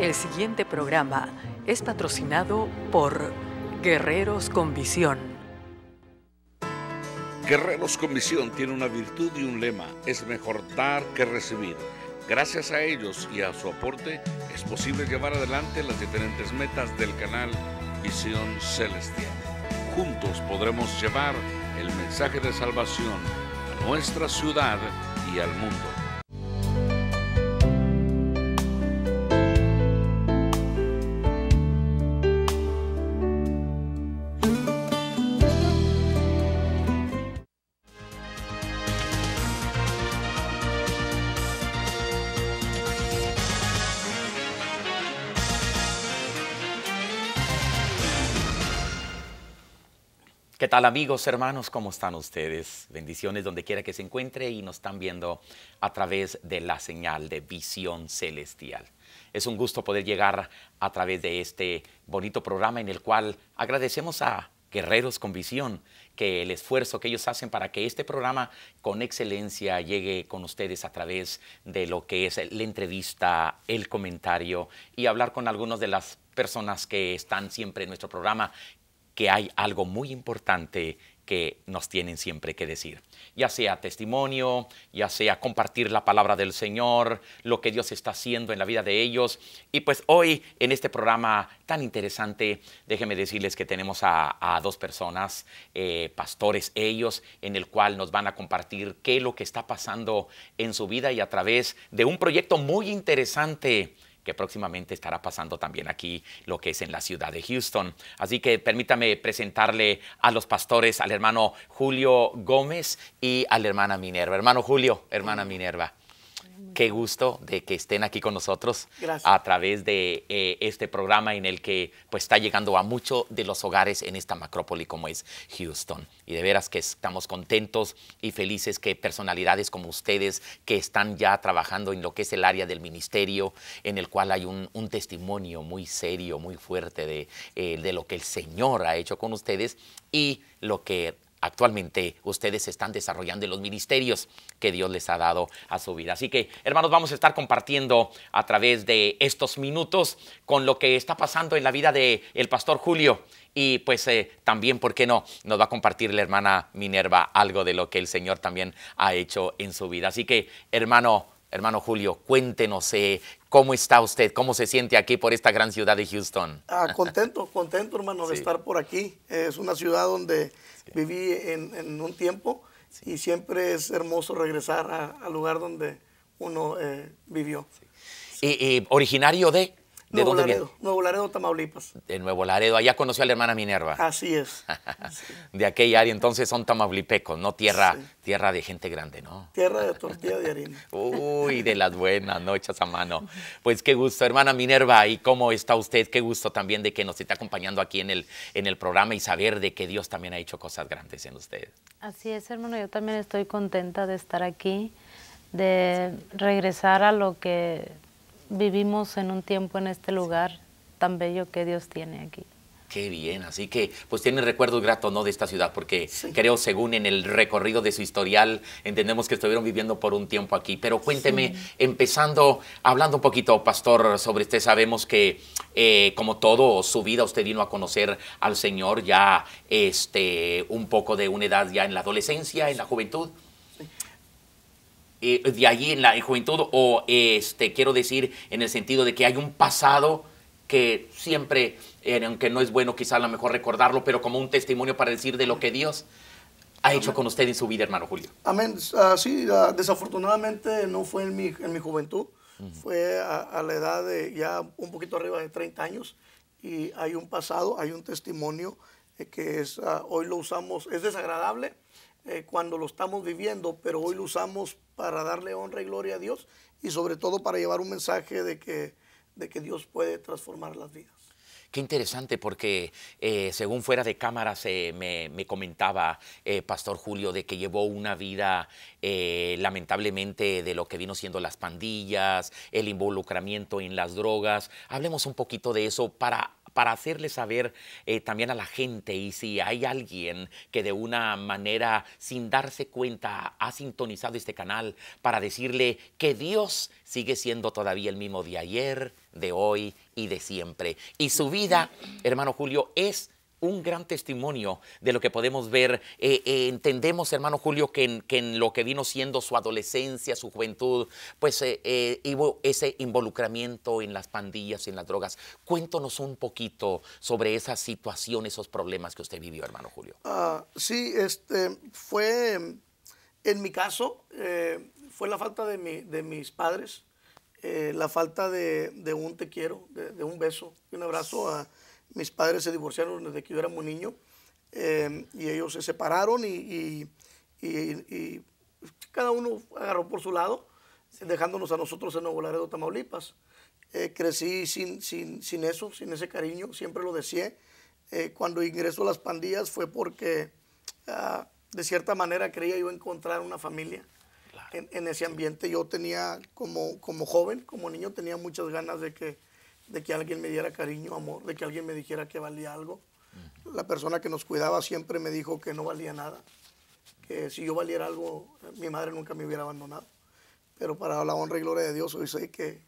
El siguiente programa es patrocinado por Guerreros con Visión. Guerreros con Visión tiene una virtud y un lema, es mejor dar que recibir. Gracias a ellos y a su aporte es posible llevar adelante las diferentes metas del canal Visión Celestial. Juntos podremos llevar el mensaje de salvación a nuestra ciudad y al mundo. tal amigos, hermanos? ¿Cómo están ustedes? Bendiciones donde quiera que se encuentre y nos están viendo a través de la señal de visión celestial. Es un gusto poder llegar a través de este bonito programa en el cual agradecemos a Guerreros con Visión, que el esfuerzo que ellos hacen para que este programa con excelencia llegue con ustedes a través de lo que es la entrevista, el comentario y hablar con algunas de las personas que están siempre en nuestro programa, que hay algo muy importante que nos tienen siempre que decir, ya sea testimonio, ya sea compartir la palabra del Señor, lo que Dios está haciendo en la vida de ellos. Y pues hoy en este programa tan interesante, déjenme decirles que tenemos a, dos personas, eh, pastores ellos, en el cual nos van a compartir qué es lo que está pasando en su vida y a través de un proyecto muy interesante próximamente estará pasando también aquí lo que es en la ciudad de Houston. Así que permítame presentarle a los pastores, al hermano Julio Gómez y a la hermana Minerva. Hermano Julio, hermana Minerva qué gusto de que estén aquí con nosotros a través de eh, este programa en el que pues está llegando a muchos de los hogares en esta macrópoli como es Houston. Y de veras que estamos contentos y felices que personalidades como ustedes que están ya trabajando en lo que es el área del ministerio, en el cual hay un, testimonio muy serio, muy fuerte de, eh, de lo que el Señor ha hecho con ustedes y lo que actualmente ustedes están desarrollando los ministerios que Dios les ha dado a su vida. Así que, hermanos, vamos a estar compartiendo a través de estos minutos con lo que está pasando en la vida del el pastor Julio. Y pues eh, también, ¿por qué no? Nos va a compartir la hermana Minerva algo de lo que el Señor también ha hecho en su vida. Así que, hermano Hermano Julio, cuéntenos eh, cómo está usted, cómo se siente aquí por esta gran ciudad de Houston. Ah, contento, contento hermano de estar por aquí. Es una ciudad donde viví en, un tiempo y siempre es hermoso regresar al lugar donde uno eh, vivió. Eh, originario de... ¿De Nuevo Laredo, Nuevo Laredo, Tamaulipas. De Nuevo Laredo, allá conoció a la hermana Minerva. Así es. de aquella área entonces son tamaulipecos, ¿no? Tierra, tierra de gente grande, ¿no? Tierra de tortilla de harina. Uy, de las buenas, noches hechas a mano. Pues qué gusto, hermana Minerva, ¿y cómo está usted? Qué gusto también de que nos esté acompañando aquí en el, en el programa y saber de que Dios también ha hecho cosas grandes en usted. Así es, hermano, yo también estoy contenta de estar aquí, de regresar a lo que vivimos en un tiempo en este lugar tan bello que Dios tiene aquí. Qué bien, así que pues tiene recuerdos gratos, ¿no? De esta ciudad, porque creo, según en el recorrido de su historial, entendemos que estuvieron viviendo por un tiempo aquí. Pero cuénteme, empezando, hablando un poquito, pastor, sobre usted, sabemos que eh, como todo su vida, usted vino a conocer al Señor ya este, un poco de una edad ya en la adolescencia, en la juventud. Eh, de allí en la juventud o este, quiero decir en el sentido de que hay un pasado que siempre, aunque no es bueno quizá a lo mejor recordarlo, pero como un testimonio para decir de lo que Dios ha hecho con usted en su vida, hermano Julio. Amén. Ah, sí, ah, desafortunadamente no fue en mi, en mi juventud, fue a, la edad de ya un poquito arriba de 30 años y hay un pasado, hay un testimonio eh, que es, ah, hoy lo usamos, es desagradable, eh, cuando lo estamos viviendo, pero hoy lo usamos para darle honra y gloria a Dios y sobre todo para llevar un mensaje de que, de que Dios puede transformar las vidas. Qué interesante porque eh, según fuera de cámara se me, comentaba eh, Pastor Julio de que llevó una vida eh, lamentablemente de lo que vino siendo las pandillas, el involucramiento en las drogas. Hablemos un poquito de eso para para hacerle saber también a la gente y si hay alguien que de una manera sin darse cuenta ha sintonizado este canal para decirle que Dios sigue siendo todavía el mismo de ayer, de hoy de siempre. Y su vida, hermano Julio, es un gran testimonio de lo que podemos ver. Eh, eh, entendemos, hermano Julio, que en, lo que vino siendo su adolescencia, su juventud, pues eh, hubo ese involucramiento en las pandillas, en las drogas. Cuéntanos un poquito sobre esa situación, esos problemas que usted vivió, hermano Julio. Ah, sí, este, fue, en mi caso, fue la falta de, de mis padres. Eh, la falta de, un te quiero, de, un beso, y un abrazo. A, mis padres se divorciaron desde que yo era muy niño em, y ellos se separaron y, cada uno agarró por su lado, dejándonos a nosotros en Nuevo Laredo, Tamaulipas. Eh, crecí sin, eso, sin ese cariño, siempre lo deseé. Eh, cuando ingresó a las pandillas fue porque, ah, de cierta manera, creía yo encontrar una familia en, ese ambiente. Yo tenía, como, como joven, como niño, tenía muchas ganas de que, de que alguien me diera cariño, amor, de que alguien me dijera que valía algo. La persona que nos cuidaba siempre me dijo que no valía nada, que si yo valiera algo, mi madre nunca me hubiera abandonado. Pero para la honra y gloria de Dios, hoy sé que,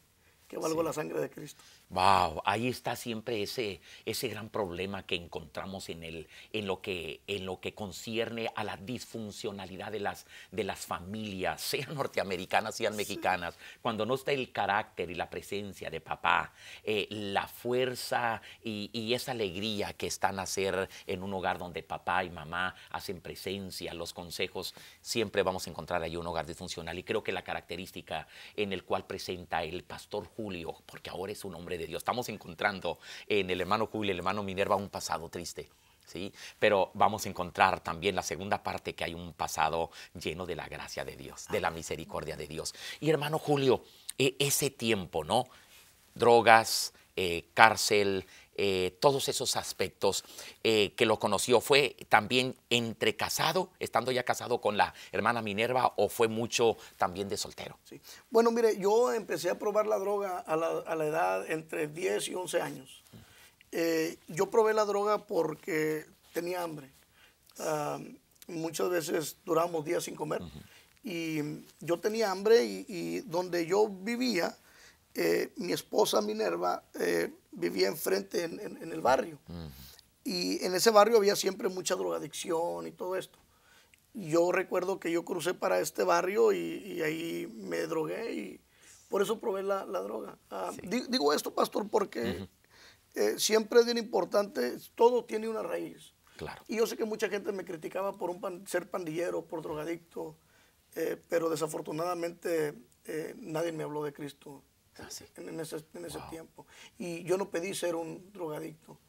valgo la sangre de Cristo. Wow, ahí está siempre ese, ese gran problema que encontramos en, el, en, lo que, en lo que concierne a la disfuncionalidad de las, de las familias, sean norteamericanas, sean mexicanas. Cuando no está el carácter y la presencia de papá, eh, la fuerza y, esa alegría que están a en un hogar donde papá y mamá hacen presencia, los consejos, siempre vamos a encontrar ahí un hogar disfuncional. Y creo que la característica en el cual presenta el pastor Julio, porque ahora es un hombre de Dios. Eh, estamos encontrando en el hermano Julio y el hermano Minerva un pasado triste. ¿Sí? Pero vamos a encontrar también la segunda parte que hay un pasado lleno de la gracia de Dios, de la misericordia de Dios. Y hermano Julio, eh, ese tiempo, ¿no? Drogas, eh, cárcel, eh, todos esos aspectos eh, que lo conoció. ¿Fue también entre casado, estando ya casado con la hermana Minerva, o fue mucho también de soltero? Sí. Bueno, mire, yo empecé a probar la droga a la, a la edad entre 10 y 11 años. Eh, yo probé la droga porque tenía hambre. Ah, muchas veces durábamos días sin comer. Y yo tenía hambre y, donde yo vivía, mi esposa Minerva vivía enfrente en, el barrio. Y en ese barrio había siempre mucha drogadicción y todo esto. Yo recuerdo que yo crucé para este barrio y, ahí me drogué y por eso probé la, la droga. Ah, digo esto, pastor, porque eh, siempre es bien importante, todo tiene una raíz. Claro. Y yo sé que mucha gente me criticaba por un ser pandillero, por drogadicto, eh, pero desafortunadamente eh, nadie me habló de Cristo. Ah, en, ese, en ese tiempo. Y yo no pedí ser un drogadicto.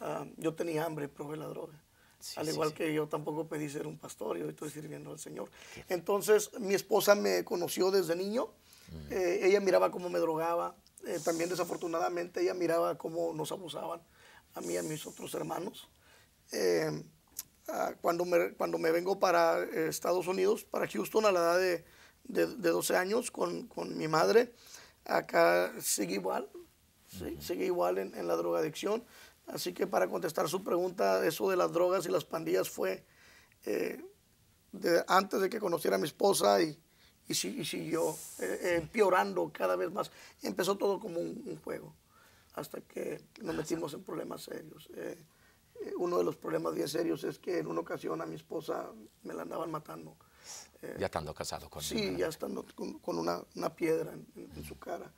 Ah, yo tenía hambre y probé la droga. al igual que yo tampoco pedí ser un pastor, yo estoy sirviendo al Señor. Entonces, mi esposa me conoció desde niño. Mm. Eh, ella miraba cómo me drogaba. Eh, también desafortunadamente ella miraba cómo nos abusaban a mí y a mis otros hermanos. Eh, ah, cuando, me, cuando me vengo para Estados Unidos, para Houston, a la edad de, de, 12 años con, con mi madre, acá sigue igual, sigue igual en, la drogadicción. Así que para contestar su pregunta, eso de las drogas y las pandillas fue eh, antes de que conociera a mi esposa y, y, siguió eh, eh, empeorando cada vez más. Empezó todo como un, juego, hasta que nos metimos en problemas serios. uno de los problemas bien serios es que en una ocasión a mi esposa me la andaban matando ya estando casado con Sí, ya estando con, una, una, piedra en, su cara.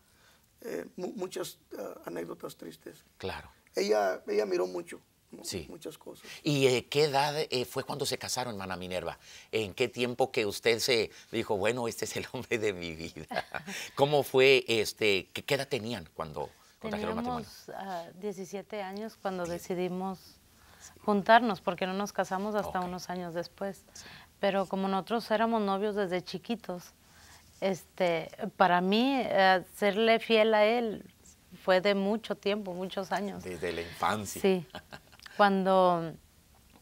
Eh, muchas ah, anécdotas tristes. Claro. Ella, ella miró mucho. Sí. Muchas cosas. ¿Y eh, qué edad eh, fue cuando se casaron, hermana Minerva? ¿En qué tiempo que usted se dijo, bueno, este es el hombre de mi vida? ¿Cómo fue, este, qué, edad tenían cuando contrajeron matrimonio? Teníamos 17 ah, años cuando decidimos juntarnos, porque no nos casamos hasta unos años después. Sí pero como nosotros éramos novios desde chiquitos, este, para mí eh, serle fiel a él fue de mucho tiempo, muchos años. Desde la infancia. Sí. Cuando,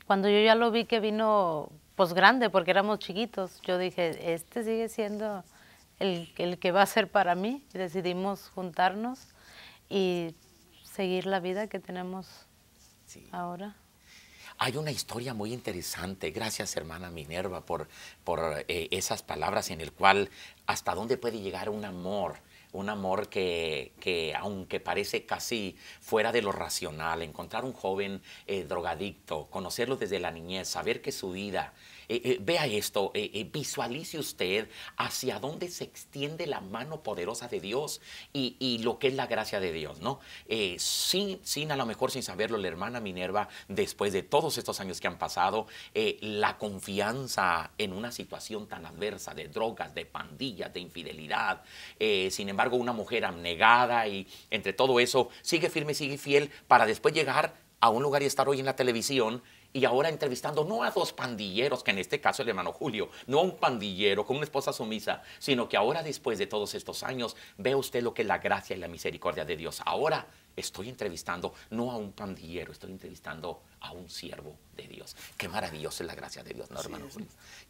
cuando yo ya lo vi que vino pues grande, porque éramos chiquitos, yo dije, este sigue siendo el, que va a ser para mí. Y decidimos juntarnos y seguir la vida que tenemos ahora. Hay una historia muy interesante. Gracias, hermana Minerva, por, por eh, esas palabras en el cual hasta dónde puede llegar un amor un amor que, aunque parece casi fuera de lo racional, encontrar un joven eh, drogadicto, conocerlo desde la niñez, saber que su vida, eh, eh, vea esto, visualice usted hacia dónde se extiende la mano poderosa de Dios y, y lo que es la gracia de Dios, ¿no? sin, sin a lo mejor sin saberlo, la hermana Minerva, después de todos estos años que han pasado, la confianza en una situación tan adversa de drogas, de pandillas, de infidelidad, sin embargo, embargo, una mujer abnegada y entre todo eso, sigue firme, sigue fiel para después llegar a un lugar y estar hoy en la televisión y ahora entrevistando no a dos pandilleros, que en este caso el hermano Julio, no a un pandillero con una esposa sumisa, sino que ahora después de todos estos años, ve usted lo que es la gracia y la misericordia de Dios. Ahora estoy entrevistando no a un pandillero, estoy entrevistando a un siervo de Dios. Qué maravillosa es la gracia de Dios, ¿no, hermano?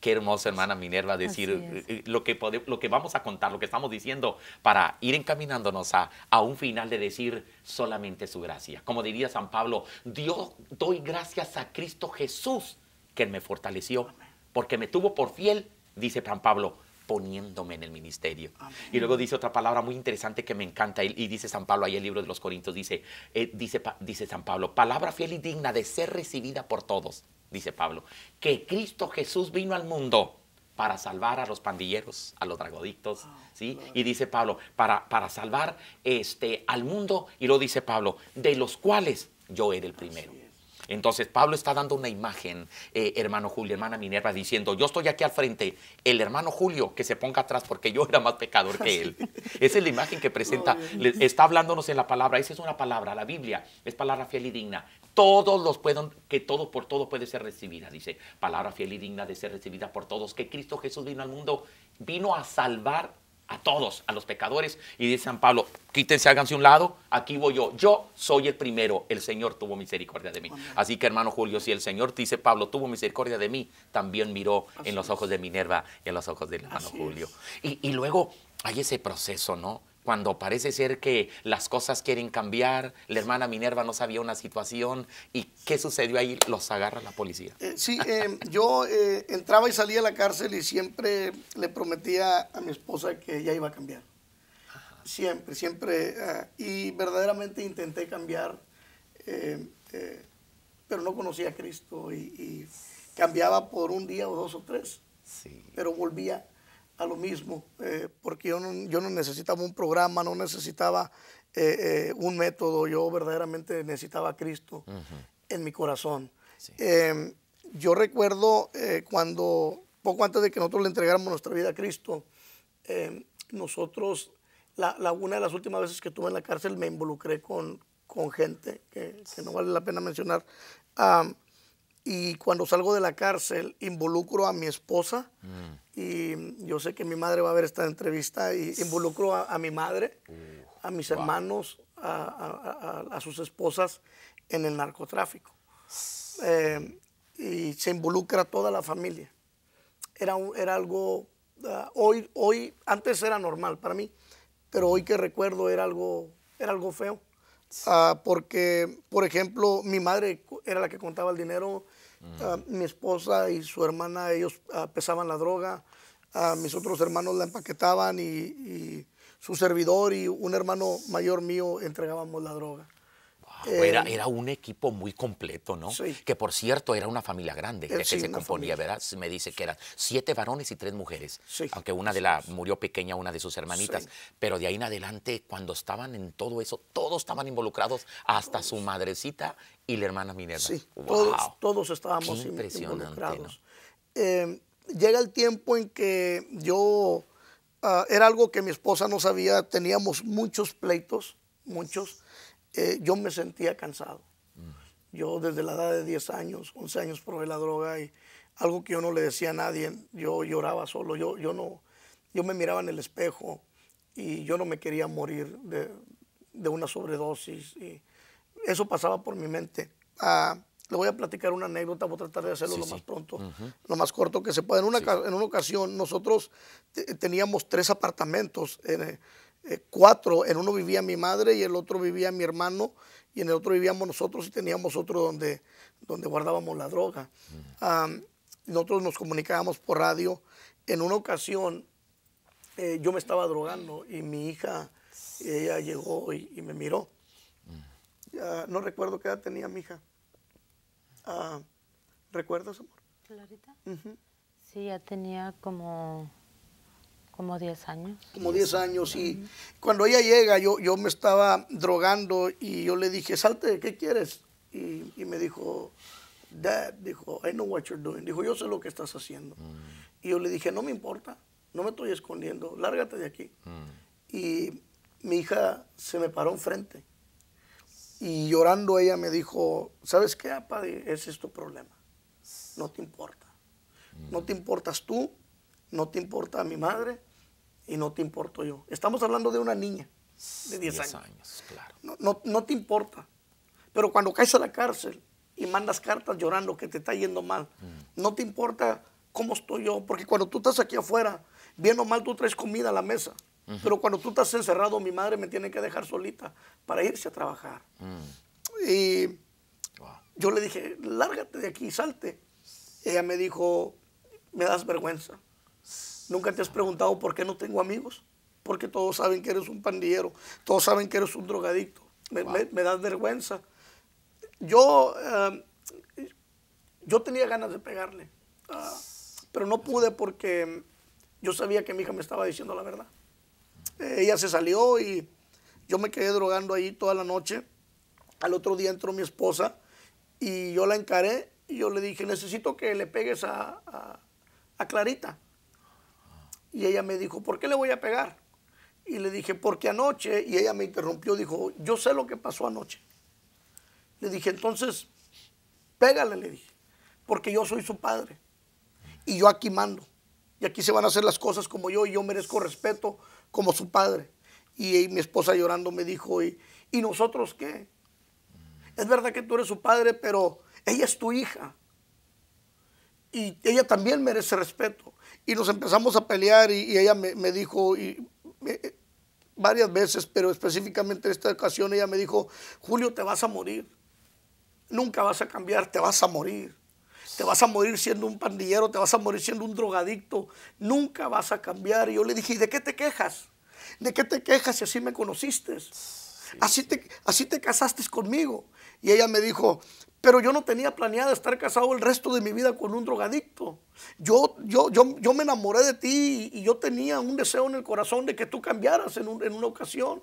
Qué hermosa, hermana Minerva, decir eh, eh, lo que, lo que vamos a contar, lo que estamos diciendo, para ir encaminándonos a, a un final de decir solamente su gracia. Como diría San Pablo, Dios doy gracias a Cristo Jesús, que me fortaleció, porque me tuvo por fiel, dice San Pablo poniéndome en el ministerio. Y luego dice otra palabra muy interesante que me encanta, y, dice San Pablo ahí en el libro de los Corintios, dice, eh, dice, dice San Pablo, palabra fiel y digna de ser recibida por todos, dice Pablo, que Cristo Jesús vino al mundo para salvar a los pandilleros, a los dragodictos, ah, ¿sí? Y dice Pablo, para, para salvar este, al mundo, y lo dice Pablo, de los cuales yo era el primero. Entonces Pablo está dando una imagen, eh, hermano Julio, hermana Minerva, diciendo, yo estoy aquí al frente, el hermano Julio que se ponga atrás porque yo era más pecador que él. Esa es la imagen que presenta, está hablándonos en la palabra, esa es una palabra, la Biblia es palabra fiel y digna. Todos los pueden, que todo por todo puede ser recibida, dice, palabra fiel y digna de ser recibida por todos, que Cristo Jesús vino al mundo, vino a salvar a todos, a los pecadores. Y dice San Pablo, quítense, háganse un lado, aquí voy yo. Yo soy el primero, el Señor tuvo misericordia de mí. Así que hermano Julio, si el Señor dice, Pablo tuvo misericordia de mí, también miró en los ojos de Minerva y en los ojos del hermano Julio. Y, y, luego hay ese proceso, ¿no? cuando parece ser que las cosas quieren cambiar, la hermana Minerva no sabía una situación, ¿y qué sucedió ahí? Los agarra la policía. Eh, sí, eh, yo eh, entraba y salía a la cárcel y siempre le prometía a mi esposa que ella iba a cambiar. Siempre, siempre. Ah, y verdaderamente intenté cambiar, pero no conocía a Cristo y, cambiaba por un día o dos o tres. Sí. Pero volvía a lo mismo, eh, porque yo no, necesitaba un programa, no necesitaba eh, eh, un método, yo verdaderamente necesitaba a Cristo en mi corazón. Em, yo recuerdo cuando, poco antes de que nosotros le entregáramos nuestra vida a Cristo, em, nosotros, la, una de las últimas veces que estuve en la cárcel, me involucré con, con gente que, no vale la pena mencionar y cuando salgo de la cárcel involucro a mi esposa mm. y yo sé que mi madre va a ver esta entrevista y involucro a, mi madre, a mis hermanos, a, sus esposas en el narcotráfico. Eh, y se involucra toda la familia. Era, un, era algo, ah, hoy, hoy, antes era normal para mí, pero hoy que recuerdo era algo, era algo feo. Ah, porque, por ejemplo, mi madre era la que contaba el dinero, Ah, mi esposa y su hermana, ellos ah, pesaban la droga. Ah, mis otros hermanos la empaquetaban y su servidor y un hermano mayor mío entregábamos la droga. Eh, era, un equipo muy completo, ¿no? Que por cierto era una familia grande, eh, que se componía, ¿verdad? Me dice que eran siete varones y tres mujeres, aunque una de las murió pequeña, una de sus hermanitas, pero de ahí en adelante, cuando estaban en todo eso, todos estaban involucrados, hasta su madrecita y la hermana Minerva. Sí, todos, estábamos Qué impresionante, involucrados. ¿no? Eh, llega el tiempo en que yo... Ah, era algo que mi esposa no sabía, teníamos muchos pleitos, muchos. Eh, yo me sentía cansado. Mm. Yo desde la edad de 10 años, 11 años probé la droga y algo que yo no le decía a nadie, yo lloraba solo, yo, yo, no, yo me miraba en el espejo y yo no me quería morir de, una sobredosis. Y eso pasaba por mi mente. Ah, le voy a platicar una anécdota, voy a tratar de hacerlo lo más pronto, lo más corto que se pueda. En una, en una ocasión nosotros teníamos tres apartamentos en, eh, eh, cuatro, en uno vivía mi madre y el otro vivía mi hermano y en el otro vivíamos nosotros y teníamos otro donde, donde guardábamos la droga. Mm. nosotros nos comunicábamos por radio. En una ocasión eh, yo me estaba drogando y mi hija, ella llegó y, me miró. Mm. Ah, no recuerdo qué edad tenía mi hija. Ah, ¿Recuerdas, amor? Clarita. Sí, ya tenía como como 10 años. Como 10 años. Y cuando ella llega, yo, yo me estaba drogando y yo le dije, salte, ¿qué quieres? Y, me dijo, Dad, dijo, I know what you're doing. Dijo, yo sé lo que estás haciendo. Mm. Y yo le dije, no me importa, no me estoy escondiendo, lárgate de aquí. Mm. Y mi hija se me paró enfrente. Y llorando ella me dijo, ¿sabes qué, apa Ese es tu problema. No te importa. No te mm. importas tú, no te importa mi madre, y no te importo yo. Estamos hablando de una niña de 10, años. claro. no, te importa. Pero cuando caes a la cárcel y mandas cartas llorando que te está yendo mal, mm. no te importa cómo estoy yo, porque cuando tú estás aquí afuera, bien o mal tú traes comida a la mesa. Pero cuando tú estás encerrado, mi madre me tiene que dejar solita para irse a trabajar. Mm. Y yo le dije, lárgate de aquí, salte. Ella me dijo, me das vergüenza. ¿Nunca te has preguntado por qué no tengo amigos? Porque todos saben que eres un pandillero, todos saben que eres un drogadicto. Me, das vergüenza. Yo, em, yo tenía ganas de pegarle, ah, pero no pude porque yo sabía que mi hija me estaba diciendo la verdad. Eh, ella se salió y yo me quedé drogando ahí toda la noche. Al otro día entró mi esposa y yo la encaré y yo le dije, necesito que le pegues a Clarita. Y ella me dijo, ¿por qué le voy a pegar? Y le dije, porque anoche, y ella me interrumpió, dijo, yo sé lo que pasó anoche. Le dije, entonces, pégale, le dije, porque yo soy su padre. Y yo aquí mando. Y aquí se van a hacer las cosas como yo, y yo merezco respeto como su padre. Y, mi esposa llorando me dijo, ¿y, ¿y nosotros qué? Es verdad que tú eres su padre, pero ella es tu hija. Y ella también merece respeto y nos empezamos a pelear y, ella me, dijo varias veces, pero específicamente en esta ocasión ella me dijo, Julio, te vas a morir, nunca vas a cambiar, te vas a morir. Te vas a morir siendo un pandillero, te vas a morir siendo un drogadicto, nunca vas a cambiar. Y yo le dije, ¿y de qué te quejas? ¿De qué te quejas si así me conociste? así, Te, así te casaste conmigo. Y ella me dijo, pero yo no tenía planeado estar casado el resto de mi vida con un drogadicto. Yo, yo, yo, yo me enamoré de ti y, yo tenía un deseo en el corazón de que tú cambiaras en, una ocasión.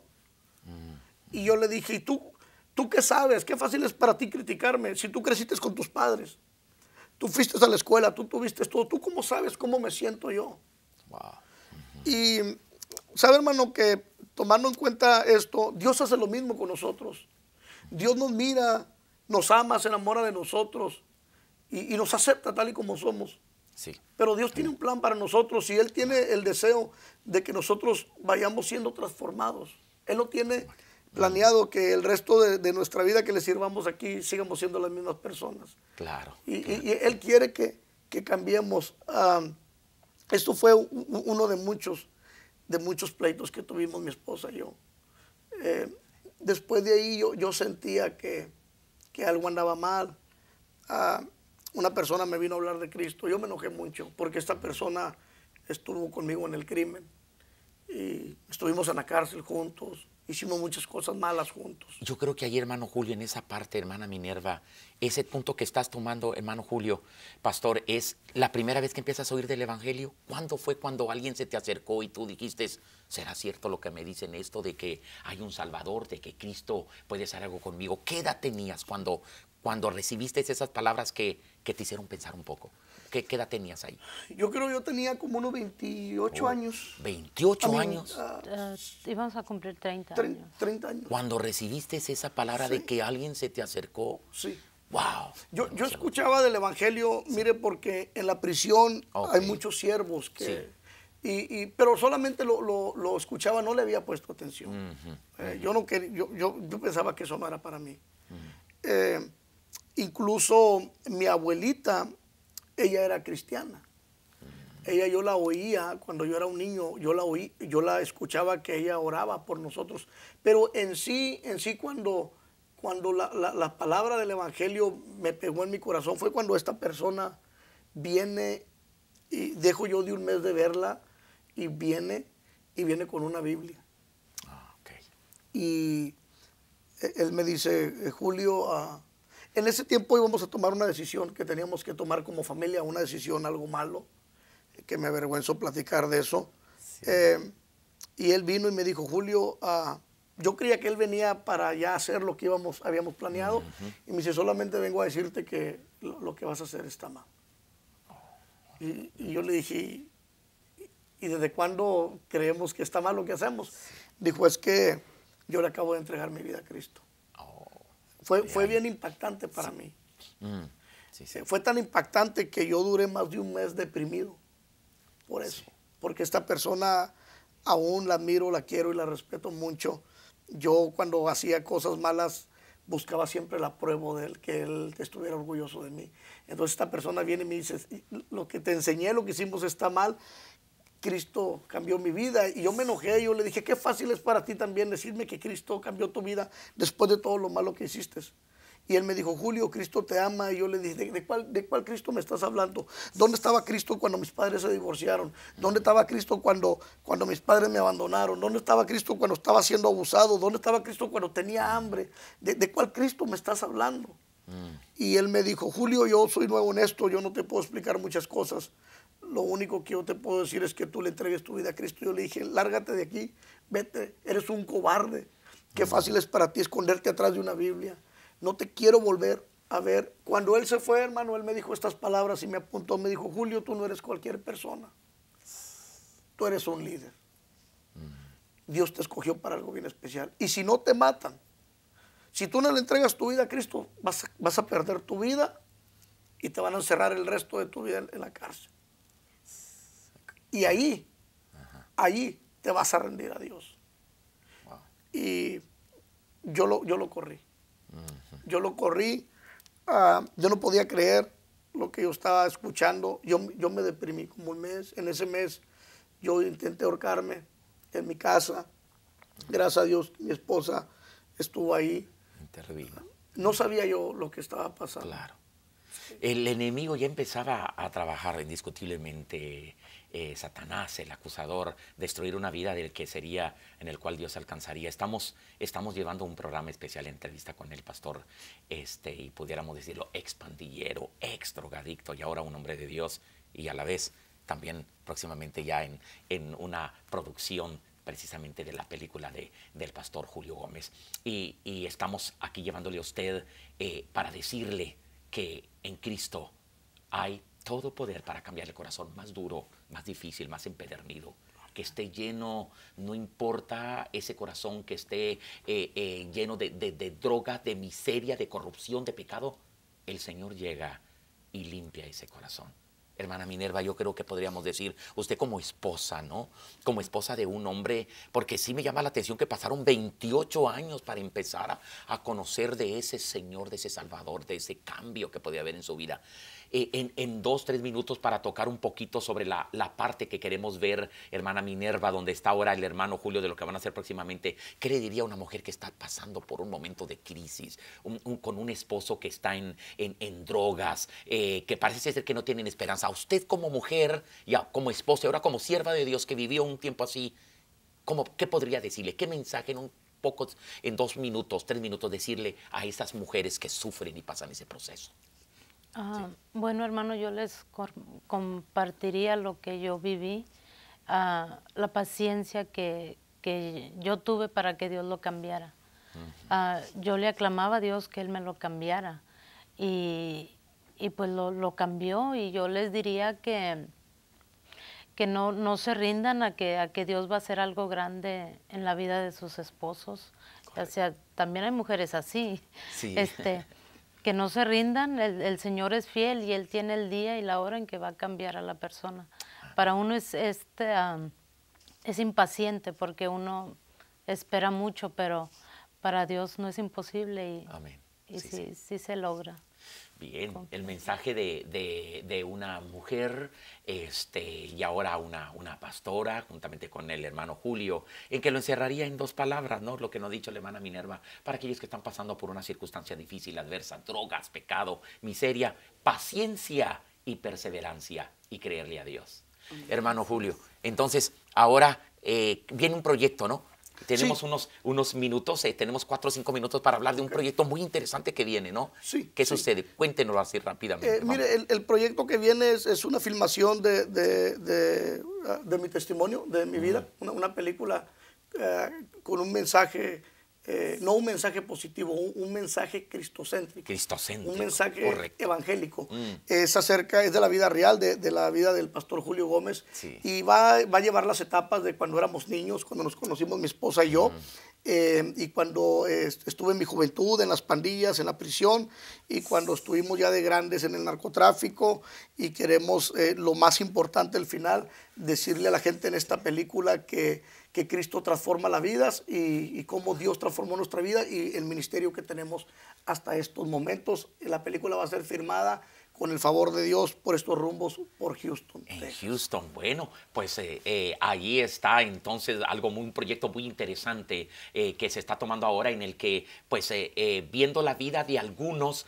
Mm. Y yo le dije, ¿y tú, tú qué sabes? Qué fácil es para ti criticarme si tú creciste con tus padres. Tú fuiste a la escuela, tú tuviste todo. ¿Tú cómo sabes cómo me siento yo? Y sabe, hermano, que tomando en cuenta esto, Dios hace lo mismo con nosotros. Dios nos mira nos ama, se enamora de nosotros y, nos acepta tal y como somos. Sí. Pero Dios tiene un plan para nosotros y Él tiene el deseo de que nosotros vayamos siendo transformados. Él no tiene planeado que el resto de, nuestra vida que le sirvamos aquí sigamos siendo las mismas personas. Claro. Y, Él quiere que, cambiemos. Ah, esto fue uno de muchos, de muchos pleitos que tuvimos mi esposa y yo. Eh, después de ahí yo, yo sentía que que algo andaba mal. Ah, una persona me vino a hablar de Cristo. Yo me enojé mucho porque esta persona estuvo conmigo en el crimen y estuvimos en la cárcel juntos hicimos muchas cosas malas juntos. Yo creo que ahí, hermano Julio, en esa parte, hermana Minerva, ese punto que estás tomando, hermano Julio, pastor, es la primera vez que empiezas a oír del Evangelio. ¿Cuándo fue cuando alguien se te acercó y tú dijiste, será cierto lo que me dicen esto de que hay un Salvador, de que Cristo puede hacer algo conmigo? ¿Qué edad tenías cuando, cuando recibiste esas palabras que, que te hicieron pensar un poco? ¿Qué, edad tenías ahí? Yo creo yo tenía como unos 28 años. ¿28 años? Uh, íbamos a cumplir 30 años. 30 años. Cuando recibiste esa palabra de que alguien se te acercó. Sí. Wow. Yo, escuchaba del Evangelio, mire, porque en la prisión hay muchos siervos que... Y, pero solamente lo, escuchaba, no le había puesto atención. Eh, yo, no quería, yo, yo, pensaba que eso no era para mí. Eh, incluso mi abuelita ella era cristiana. Ella yo la oía cuando yo era un niño, yo la oí, yo la escuchaba que ella oraba por nosotros. Pero en sí, en sí cuando, cuando la, palabra del Evangelio me pegó en mi corazón fue cuando esta persona viene y dejo yo de un mes de verla y viene y viene con una Biblia. Ah, y eh, él me dice, eh, Julio, ah, en ese tiempo íbamos a tomar una decisión que teníamos que tomar como familia, una decisión, algo malo, eh, que me avergüenzo platicar de eso. Eh, y él vino y me dijo, Julio, ah, yo creía que él venía para ya hacer lo que íbamos, habíamos planeado, y me dice, solamente vengo a decirte que lo, que vas a hacer está mal. y yo le dije, ¿y desde cuándo creemos que está mal lo que hacemos? Dijo, es que yo le acabo de entregar mi vida a Cristo. Fue, bien impactante para mí. Mm, eh, fue tan impactante que yo duré más de un mes deprimido por eso. Porque esta persona aún la miro la quiero y la respeto mucho. Yo cuando hacía cosas malas buscaba siempre la prueba de que él estuviera orgulloso de mí. Entonces esta persona viene y me dice, lo que te enseñé, lo que hicimos está mal Cristo cambió mi vida. Y yo me enojé, y yo le dije, qué fácil es para ti también decirme que Cristo cambió tu vida después de todo lo malo que hiciste. Y él me dijo, Julio, Cristo te ama. Y yo le dije, ¿de, cuál, Cristo me estás hablando? ¿Dónde estaba Cristo cuando mis padres se divorciaron? ¿Dónde estaba Cristo cuando, cuando mis padres me abandonaron? ¿Dónde estaba Cristo cuando estaba siendo abusado? ¿Dónde estaba Cristo cuando tenía hambre? ¿De, cuál Cristo me estás hablando? Mm. Y él me dijo, Julio, yo soy nuevo en esto, yo no te puedo explicar muchas cosas, lo único que yo te puedo decir es que tú le entregues tu vida a Cristo. Yo le dije, lárgate de aquí, vete, eres un cobarde. Qué fácil es para ti esconderte atrás de una Biblia. No te quiero volver a ver. Cuando él se fue, hermano, él me dijo estas palabras y me apuntó, me dijo, Julio, tú no eres cualquier persona. Tú eres un líder. Dios te escogió para algo bien especial. Y si no te matan, si tú no le entregas tu vida a Cristo, vas, a perder tu vida y te van a encerrar el resto de tu vida en la cárcel. Y ahí, ahí te vas a rendir a Dios. Y yo lo, yo lo corrí. Yo lo corrí. Ah, yo no podía creer lo que yo estaba escuchando. Yo, yo me deprimí como un mes. En ese mes yo intenté ahorcarme en mi casa. Gracias a Dios mi esposa estuvo ahí. No sabía yo lo que estaba pasando. Claro. El enemigo ya empezaba a trabajar indiscutiblemente eh, Satanás, el acusador, destruir una vida del que sería, en el cual Dios alcanzaría. Estamos, estamos llevando un programa especial, entrevista con el pastor, este, y pudiéramos decirlo, expandillero, pandillero, ex drogadicto y ahora un hombre de Dios y a la vez también próximamente ya en, en una producción precisamente de la película de, del pastor Julio Gómez. Y, estamos aquí llevándole a usted eh, para decirle que en Cristo hay todo poder para cambiar el corazón más duro, más difícil, más empedernido, que esté lleno, no importa ese corazón que esté eh, eh, lleno de, drogas, de, droga, de miseria, de corrupción, de pecado, el Señor llega y limpia ese corazón. Hermana Minerva, yo creo que podríamos decir, usted como esposa, ¿no? Como esposa de un hombre, porque sí me llama la atención que pasaron 28 años para empezar a conocer de ese Señor, de ese Salvador, de ese cambio que podía haber en su vida. Eh, en, dos, tres minutos para tocar un poquito sobre la, parte que queremos ver, hermana Minerva, donde está ahora el hermano Julio, de lo que van a hacer próximamente. ¿Qué le diría a una mujer que está pasando por un momento de crisis, con un esposo que está en, drogas, eh, que parece ser que no tienen esperanza? A usted como mujer, ya como esposa, ahora como sierva de Dios que vivió un tiempo así, ¿cómo, ¿qué podría decirle? ¿Qué mensaje en un pocos, en dos minutos, tres minutos, decirle a esas mujeres que sufren y pasan ese proceso? Ah, bueno, hermano, yo les compartiría lo que yo viví, ah, la paciencia que, yo tuve para que Dios lo cambiara. Ah, yo le aclamaba a Dios que Él me lo cambiara y, pues lo, cambió y yo les diría que, que no, no se rindan a que, a que Dios va a hacer algo grande en la vida de sus esposos. O sea, también hay mujeres así. Sí. Este, que no se rindan, el, Señor es fiel y Él tiene el día y la hora en que va a cambiar a la persona. Para uno es, este, es impaciente porque uno espera mucho, pero para Dios no es imposible y, sí. sí se logra. Bien, el mensaje de, una mujer este, y ahora una, pastora, juntamente con el hermano Julio, en que lo encerraría en dos palabras, ¿no? Lo que nos ha dicho la hermana Minerva, para aquellos que están pasando por una circunstancia difícil, adversa, drogas, pecado, miseria, paciencia y perseverancia y creerle a Dios. Hermano Julio, entonces ahora eh, viene un proyecto, ¿no? Tenemos unos, unos minutos, eh, tenemos cuatro o cinco minutos para hablar de un proyecto muy interesante que viene, ¿no? Sí. ¿Qué sucede? Cuéntenoslo así rápidamente. Eh, mire, el, proyecto que viene es, una filmación ah, de, mi testimonio, de mi vida, una, película eh, con un mensaje eh, no un mensaje positivo, un, mensaje cristocéntrico. Cristocéntrico. Un mensaje evangélico. Mm. Es acerca, es de la vida real, de, la vida del pastor Julio Gómez. Y va, a llevar las etapas de cuando éramos niños, cuando nos conocimos mi esposa y yo. Mm. Eh, y cuando estuve en mi juventud, en las pandillas, en la prisión, y cuando estuvimos ya de grandes en el narcotráfico, y queremos eh, lo más importante al final, decirle a la gente en esta película que que Cristo transforma las vidas y, cómo Dios transformó nuestra vida y el ministerio que tenemos hasta estos momentos. La película va a ser firmada con el favor de Dios por estos rumbos por Houston. En Houston, bueno, pues eh, eh, ahí está entonces algo muy, un proyecto muy interesante eh, que se está tomando ahora en el que, pues, viendo la vida de algunos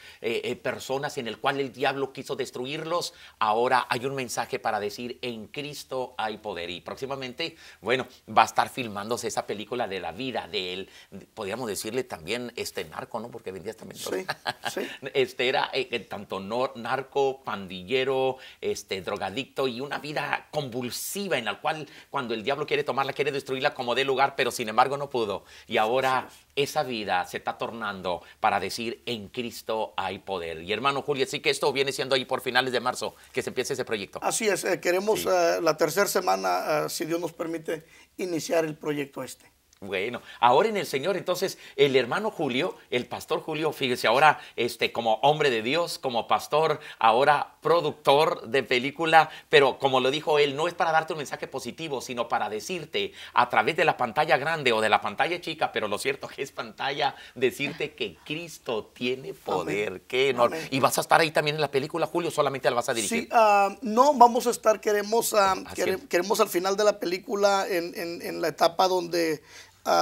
personas en el cual el diablo quiso destruirlos, ahora hay un mensaje para decir, en Cristo hay poder. Y próximamente, bueno, va a estar filmándose esa película de la vida de él, podríamos decirle también este narco, ¿no? Porque vendía también... Sí, este era tanto no, narco pandillero, este, drogadicto y una vida convulsiva en la cual cuando el diablo quiere tomarla, quiere destruirla como dé lugar, pero sin embargo no pudo. Y ahora esa vida se está tornando para decir en Cristo hay poder. Y hermano Julio, así que esto viene siendo ahí por finales de marzo que se empiece ese proyecto. Así es, eh, queremos eh, la tercera semana, eh, si Dios nos permite, iniciar el proyecto este. Bueno, ahora en el Señor, entonces el hermano Julio, el pastor Julio, fíjese, ahora este como hombre de Dios, como pastor, ahora productor de película, pero como lo dijo él, no es para darte un mensaje positivo, sino para decirte a través de la pantalla grande o de la pantalla chica, pero lo cierto que es pantalla, decirte que Cristo tiene poder, qué enorme. Y vas a estar ahí también en la película, Julio, solamente la vas a dirigir. Sí, ah, no, vamos a estar, ah, queremos, al final de la película en la etapa donde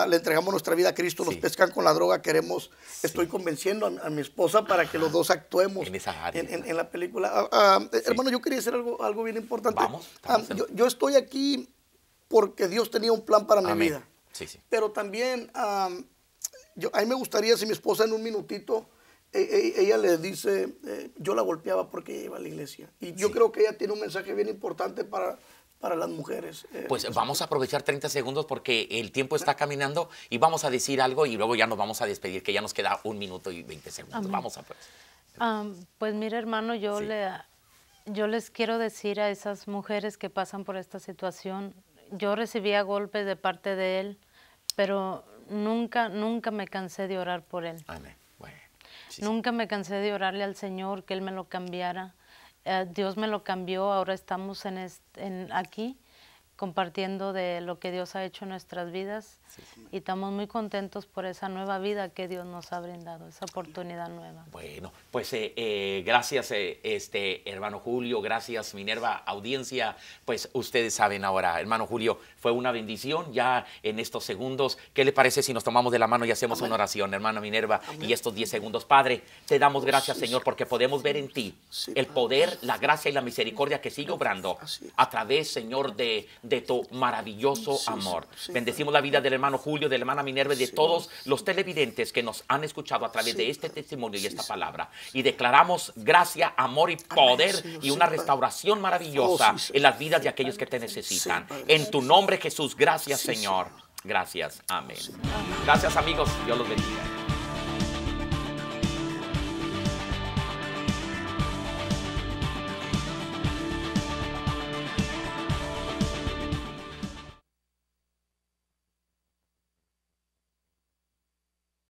le entregamos nuestra vida a Cristo, nos pescan con la droga, queremos, estoy convenciendo a, mi esposa para que los dos actuemos en, esa área. en, la película. Ah, ah, eh, hermano, yo quería decir algo, algo bien importante. Vamos, ah, yo, estoy aquí porque Dios tenía un plan para mi vida. Pero también, yo, a mí me gustaría, si mi esposa en un minutito e, e, ella le dice, eh, yo la golpeaba porque ella iba a la iglesia. Y yo creo que ella tiene un mensaje bien importante para, para las mujeres. Eh, pues vamos a aprovechar 30 segundos porque el tiempo está caminando y vamos a decir algo y luego ya nos vamos a despedir, que ya nos queda un minuto y 20 segundos. Vamos a pues. pues mira, hermano, yo, le, yo les quiero decir a esas mujeres que pasan por esta situación, yo recibía golpes de parte de él, pero nunca, nunca me cansé de orar por él. Bueno, nunca me cansé de orarle al Señor que Él me lo cambiara eh, Dios me lo cambió, ahora estamos en, aquí compartiendo de lo que Dios ha hecho en nuestras vidas y estamos muy contentos por esa nueva vida que Dios nos ha brindado, esa oportunidad nueva. Bueno, pues eh, eh, gracias eh, este hermano Julio, gracias Minerva audiencia, pues ustedes saben ahora, hermano Julio, fue una bendición ya en estos segundos, ¿qué le parece si nos tomamos de la mano y hacemos una oración, hermano Minerva? Y estos 10 segundos, Padre, te damos oh, gracias, Señor, porque podemos ver en ti el poder, la gracia y la misericordia que sigue obrando a través, Señor, de de tu maravilloso amor. Bendecimos la vida del hermano Julio, de la hermana Minerva y de todos los televidentes que nos han escuchado a través de este testimonio y esta palabra. Y declaramos gracia, amor y poder y una restauración maravillosa oh, en las vidas de aquellos que te necesitan. En tu nombre, Jesús, gracias, Señor. Gracias. Amén. Gracias, amigos. Dios los bendiga.